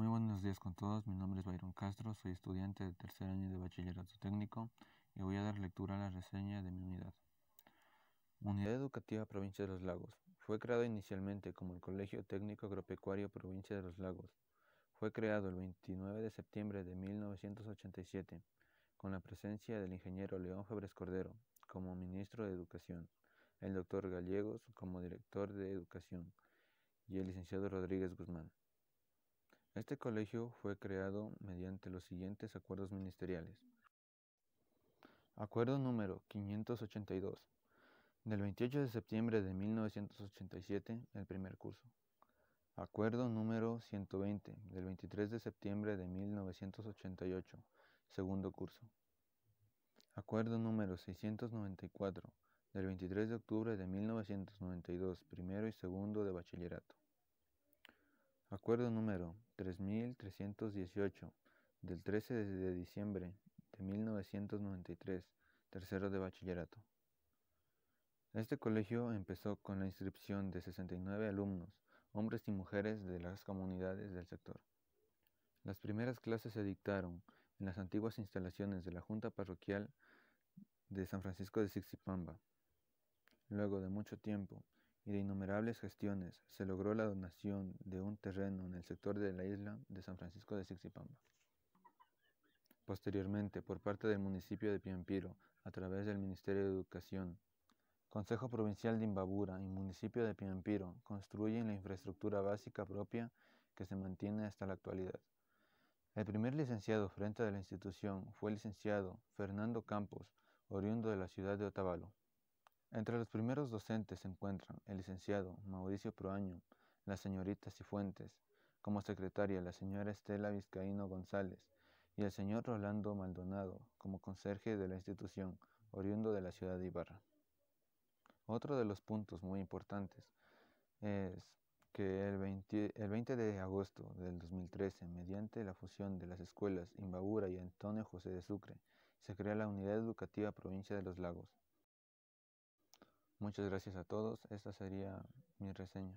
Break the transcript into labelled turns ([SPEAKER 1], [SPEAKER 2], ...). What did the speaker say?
[SPEAKER 1] Muy buenos días con todos, mi nombre es Bayron Castro, soy estudiante de tercer año de bachillerato técnico y voy a dar lectura a la reseña de mi unidad. Unidad Educativa Provincia de los Lagos. Fue creado inicialmente como el Colegio Técnico Agropecuario Provincia de los Lagos. Fue creado el 29 de septiembre de 1987 con la presencia del ingeniero León Febres Cordero como ministro de Educación, el doctor Gallegos como director de Educación y el licenciado Rodríguez Guzmán este colegio fue creado mediante los siguientes acuerdos ministeriales. Acuerdo número 582 del 28 de septiembre de 1987, el primer curso. Acuerdo número 120 del 23 de septiembre de 1988, segundo curso. Acuerdo número 694 del 23 de octubre de 1992, primero y segundo de bachillerato. Acuerdo número 3318 del 13 de diciembre de 1993, tercero de bachillerato. Este colegio empezó con la inscripción de 69 alumnos, hombres y mujeres de las comunidades del sector. Las primeras clases se dictaron en las antiguas instalaciones de la Junta Parroquial de San Francisco de Sixipamba. Luego de mucho tiempo, y de innumerables gestiones se logró la donación de un terreno en el sector de la isla de San Francisco de Sixipamba. Posteriormente, por parte del municipio de Piampiro, a través del Ministerio de Educación, Consejo Provincial de Imbabura y municipio de Piampiro construyen la infraestructura básica propia que se mantiene hasta la actualidad. El primer licenciado frente a la institución fue el licenciado Fernando Campos, oriundo de la ciudad de Otavalo. Entre los primeros docentes se encuentran el licenciado Mauricio Proaño, la señorita Cifuentes, como secretaria la señora Estela Vizcaíno González y el señor Rolando Maldonado como conserje de la institución, oriundo de la ciudad de Ibarra. Otro de los puntos muy importantes es que el 20, de agosto del 2013, mediante la fusión de las escuelas Imbabura y Antonio José de Sucre, se crea la Unidad Educativa Provincia de los Lagos, Muchas gracias a todos. Esta sería mi reseña.